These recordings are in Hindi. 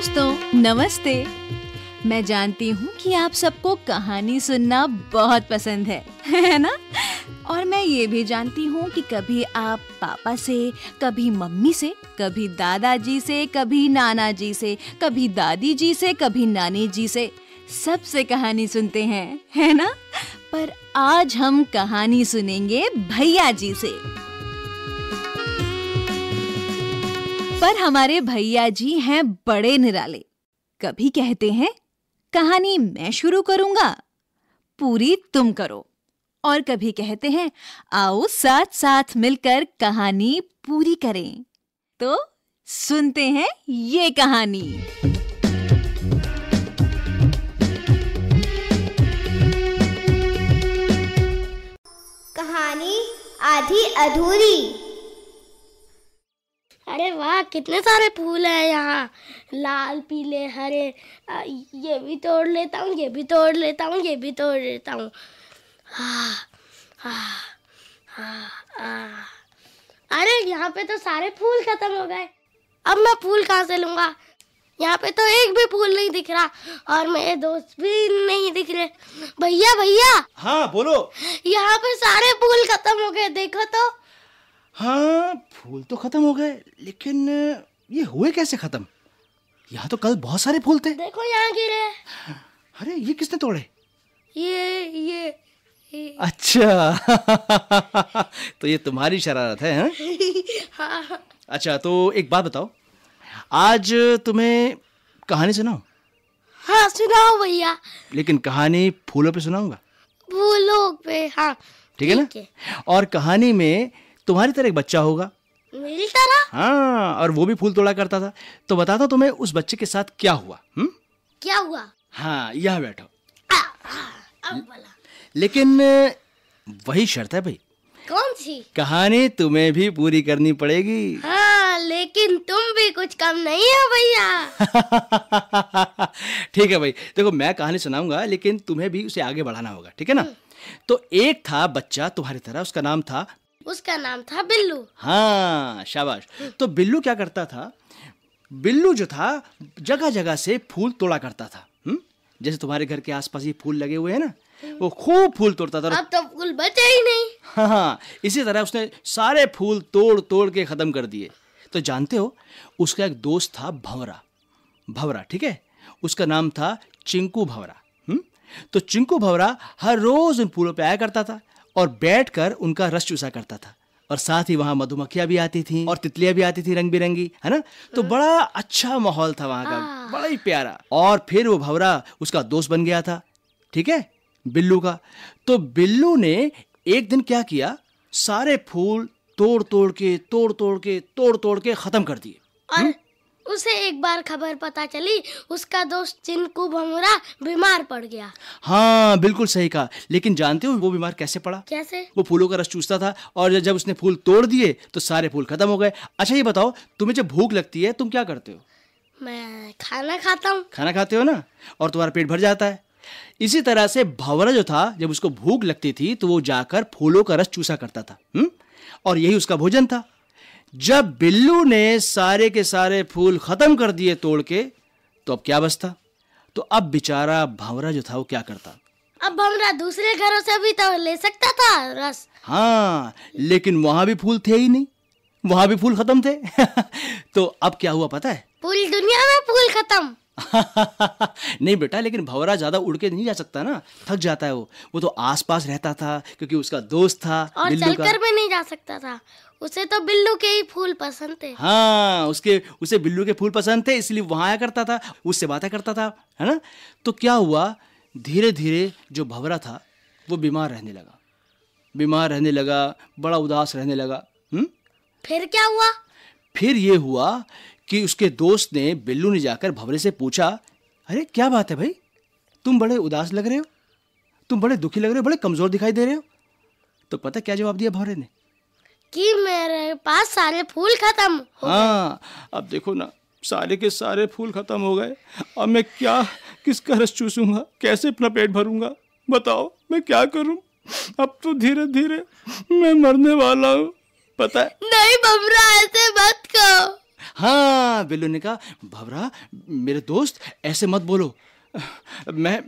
दोस्तों नमस्ते मैं जानती हूँ कि आप सबको कहानी सुनना बहुत पसंद है है ना और मैं ये भी जानती हूँ कि कभी आप पापा से कभी मम्मी से कभी दादाजी से कभी नाना जी से कभी दादी जी से कभी नानी जी से सबसे कहानी सुनते हैं है ना पर आज हम कहानी सुनेंगे भैया जी से पर हमारे भैया जी हैं बड़े निराले कभी कहते हैं कहानी मैं शुरू करूंगा पूरी तुम करो और कभी कहते हैं आओ साथ साथ मिलकर कहानी पूरी करें तो सुनते हैं ये कहानी कहानी आधी अधूरी अरे वाह कितने सारे फूल हैं यहाँ लाल पीले हरे ये भी तोड़ लेता हूँ ये भी तोड़ लेता हूँ ये भी तोड़ लेता हूँ हाँ, हाँ, हाँ, अरे यहाँ पे तो सारे फूल खत्म हो गए अब मैं फूल कहाँ से लूँगा यहाँ पे तो एक भी फूल नहीं दिख रहा और मेरे दोस्त भी नहीं दिख रहे भैया भैया हाँ बोलो यहाँ पे सारे फूल खत्म हो गए देखो तो हाँ फूल तो खत्म हो गए लेकिन ये हुए कैसे खत्म यहाँ तो कल बहुत सारे फूल थे देखो यहाँ गिरे अरे ये किसने तोड़े ये ये, ये। अच्छा तो ये तुम्हारी शरारत है हा? हाँ, हाँ। अच्छा तो एक बात बताओ आज तुम्हें कहानी सुनाओ हाँ सुनाओ भैया लेकिन कहानी फूलों पे सुनाऊंगा फूलों पे हाँ ठीक है ना और कहानी में तुम्हारी तरह एक बच्चा होगा मेरी तरह हाँ और वो भी फूल तोड़ा करता था तो बता दो तुम्हें उस बच्चे के साथ क्या हुआ हम्म? क्या हुआ हाँ यहाँ बैठो अब लेकिन वही शर्त है भाई कौन सी कहानी तुम्हें भी पूरी करनी पड़ेगी हाँ, लेकिन तुम भी कुछ कम नहीं हो भैया ठीक है भाई देखो मैं कहानी सुनाऊंगा लेकिन तुम्हें भी उसे आगे बढ़ाना होगा ठीक है ना हम्म। तो एक था बच्चा तुम्हारी तरह उसका नाम था उसका नाम था बिल्लू हाँ शाबाश तो बिल्लू क्या करता था बिल्लू जो था जगह जगह से फूल तोड़ा करता था हम्म? जैसे तुम्हारे घर के आसपास ये फूल लगे हुए हैं ना वो खूब फूल तोड़ता था अब तो फूल बचे ही नहीं हाँ हाँ इसी तरह उसने सारे फूल तोड़ तोड़ के ख़त्म कर दिए तो जानते हो उसका एक दोस्त था भंवरा भंवरा ठीक है उसका नाम था चिंकू भंवरा हम्म? तो चिंकू भंवरा हर रोज़ उन फूलों पे आया करता था और बैठकर उनका रस चूसा करता था और साथ ही वहाँ मधुमक्खियाँ भी आती थी और तितलियाँ भी आती थी रंग बिरंगी है ना तो बड़ा अच्छा माहौल था वहाँ का हाँ। बड़ा ही प्यारा और फिर वो भवरा उसका दोस्त बन गया था ठीक है बिल्लू का तो बिल्लू ने एक दिन क्या किया सारे फूल तोड़ तोड़ के तोड़ तोड़ के तोड़ तोड़ के खत्म कर दिए और हम्म? उसे एक बार खबर पता चली उसका दोस्त चिंकू भंगुरा बीमार पड़ गया हाँ बिल्कुल सही कहा लेकिन जानते हो वो बीमार कैसे पड़ा कैसे वो फूलों का रस चूसता था और जब उसने फूल तोड़ दिए तो सारे फूल खत्म हो गए अच्छा ये बताओ तुम्हें जब भूख लगती है तुम क्या करते हो मैं खाना खाता हूँ खाना खाते हो ना और तुम्हारा पेट भर जाता है इसी तरह से भंवरा जो था जब उसको भूख लगती थी तो वो जाकर फूलों का रस चूसा करता था हुँ? हम्म? और यही उसका भोजन था जब बिल्लू ने सारे के सारे फूल खत्म कर दिए तोड़ के तो अब क्या बचता तो अब बेचारा भंवरा जो था वो क्या करता अब भंवरा दूसरे घरों से भी तो ले सकता था रस हाँ लेकिन वहां भी फूल थे ही नहीं वहां भी फूल खत्म थे तो अब क्या हुआ पता है पूरी दुनिया में फूल खत्म नहीं बेटा लेकिन भंवरा ज़्यादा उड़ के नहीं जा सकता ना थक जाता है वो वो तो आसपास रहता था क्योंकि उसका दोस्त था और चलकर भी नहीं जा सकता था उसे तो बिल्लू के ही फूल पसंद थे हाँ उसके उसे बिल्लू के फूल पसंद थे इसलिए वहां आया करता था उससे बातें करता था है ना तो क्या हुआ धीरे धीरे जो भंवरा था वो बीमार रहने लगा बीमार रहने लगा बड़ा उदास रहने लगा हुँ? हम्म? फिर क्या हुआ फिर ये हुआ कि उसके दोस्त ने बिल्लू ने जाकर भवरे से पूछा अरे क्या बात है भाई तुम बड़े उदास लग रहे हो तुम बड़े दुखी लग रहे हो बड़े कमज़ोर दिखाई दे रहे हो तो पता क्या जवाब दिया भवरे ने कि मेरे पास सारे फूल खत्म हाँ अब देखो ना सारे के सारे फूल खत्म हो गए अब मैं क्या किसका रस चूसूंगा कैसे अपना पेट भरूंगा बताओ मैं क्या करूं अब तो धीरे धीरे मैं मरने वाला हूँ पता है नहीं बमरा ऐसे मत कहो हाँ बिल्लू ने कहा भवरा मेरे दोस्त ऐसे मत बोलो मैं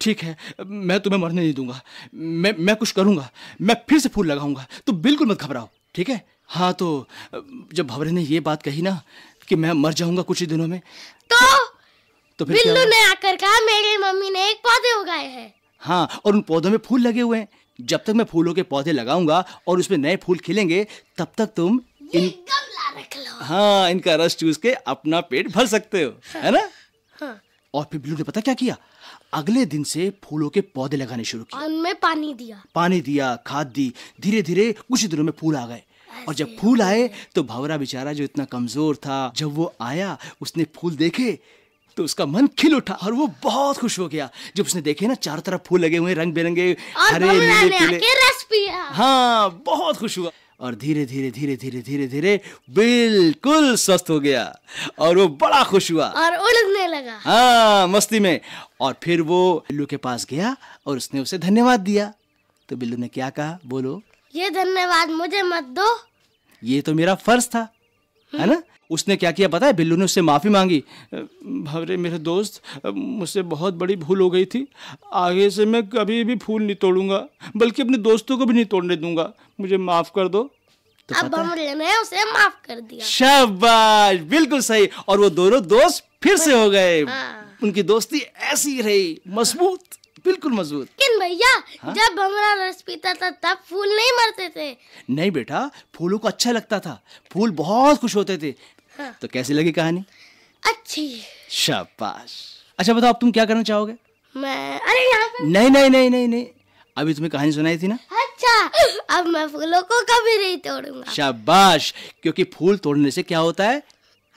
ठीक है मैं तुम्हें मरने नहीं दूंगा मैं मैं कुछ करूंगा मैं फिर से फूल लगाऊंगा तो बिल्कुल मत घबराओ ठीक है हाँ तो जब भवरे ने ये बात कही ना कि मैं मर जाऊंगा कुछ ही दिनों में तो, तो फिर बिल्लू ने आकर कहा मेरी मम्मी ने एक पौधे उगाए हैं हाँ और उन पौधों में फूल लगे हुए हैं जब तक मैं फूलों के पौधे लगाऊंगा और उसमें नए फूल खिलेंगे तब तक तुम इन हाँ इनका रस चूस के अपना पेट भर सकते हो हाँ, है ना हाँ। और फिर बिल्लू ने पता क्या किया अगले दिन से फूलों के पौधे लगाने शुरू किए उनमें पानी दिया पानी दिया खाद दी धीरे धीरे कुछ दिनों में फूल आ गए और जब फूल आए तो भवरा बेचारा जो इतना कमजोर था जब वो आया उसने फूल देखे तो उसका मन खिल उठा और वो बहुत खुश हो गया जब उसने देखे ना चारों तरफ फूल लगे हुए रंग बिरंगे हरे नीले पीले हाँ बहुत खुश हुआ और धीरे धीरे धीरे धीरे धीरे धीरे बिल्कुल स्वस्थ हो गया और वो बड़ा खुश हुआ और उड़ने लगा हाँ मस्ती में और फिर वो बिल्लू के पास गया और उसने उसे धन्यवाद दिया तो बिल्लू ने क्या कहा बोलो ये धन्यवाद मुझे मत दो ये तो मेरा फर्ज था है ना उसने क्या किया पता है बिल्लू ने उससे माफ़ी मांगी भवरे मेरे दोस्त मुझसे बहुत बड़ी भूल हो गई थी आगे से मैं कभी भी फूल नहीं तोड़ूंगा बल्कि अपने दोस्तों को भी नहीं तोड़ने दूंगा मुझे माफ़ कर दो तो अब मैं उसे माफ कर दिया शाबाश बिल्कुल सही और वो दोनों दोस्त फिर से हो गए हाँ। उनकी दोस्ती ऐसी रही मजबूत बिल्कुल मजबूत लेकिन भैया हाँ? जब भमरा रस पीता था तब फूल नहीं मरते थे नहीं बेटा फूलों को अच्छा लगता था फूल बहुत खुश होते थे हाँ। तो कैसी लगी कहानी अच्छी शाबाश अच्छा बताओ अब तुम क्या करना चाहोगे मैं अरे यहाँ पर... नहीं नहीं नहीं नहीं नहीं अभी तुम्हें कहानी सुनाई थी ना अच्छा अब मैं फूलों को कभी नहीं तोड़ूंगा शाबाश क्योंकि फूल तोड़ने से क्या होता है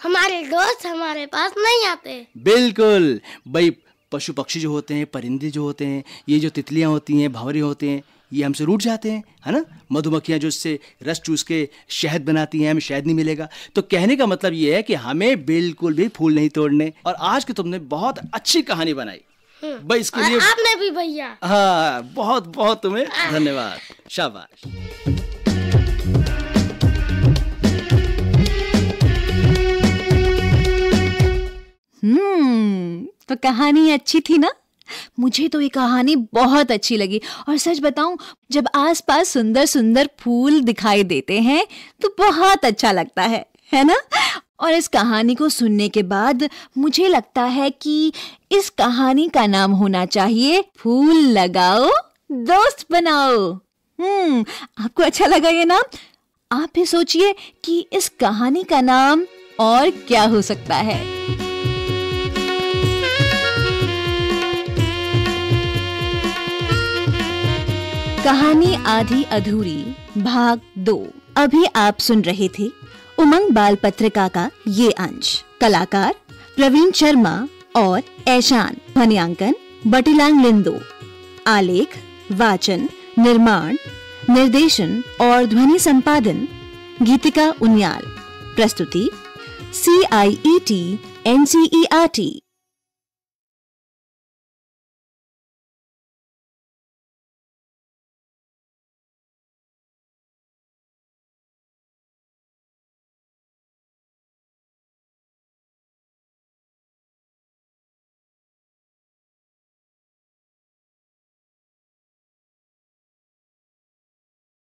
हमारे दोस्त हमारे पास नहीं आते बिल्कुल भाई पशु पक्षी जो होते हैं परिंदे जो होते हैं ये जो तितलियाँ होती हैं भंवरे होते हैं ये हमसे रूट जाते हैं है ना मधुमक्खियाँ जो इससे रस चूस के शहद बनाती हैं हमें शहद नहीं मिलेगा तो कहने का मतलब ये है कि हमें बिल्कुल भी फूल नहीं तोड़ने और आज की तुमने बहुत अच्छी कहानी बनाई हम्म। भाई इसके लिए आपने भी भैया हाँ बहुत बहुत तुम्हें धन्यवाद शाबाश पर कहानी अच्छी थी ना मुझे तो ये कहानी बहुत अच्छी लगी और सच बताऊं जब आसपास सुंदर सुंदर फूल दिखाई देते हैं तो बहुत अच्छा लगता है है ना और इस कहानी को सुनने के बाद मुझे लगता है कि इस कहानी का नाम होना चाहिए फूल लगाओ दोस्त बनाओ हम्म आपको अच्छा लगा ये नाम आप भी सोचिए कि इस कहानी का नाम और क्या हो सकता है कहानी आधी अधूरी भाग दो अभी आप सुन रहे थे उमंग बाल पत्रिका का ये अंश कलाकार प्रवीण शर्मा और ऐशान ध्वनियांकन बटिलांग लिंदो आलेख वाचन निर्माण निर्देशन और ध्वनि संपादन गीतिका उनियाल प्रस्तुति C I E T N C E R T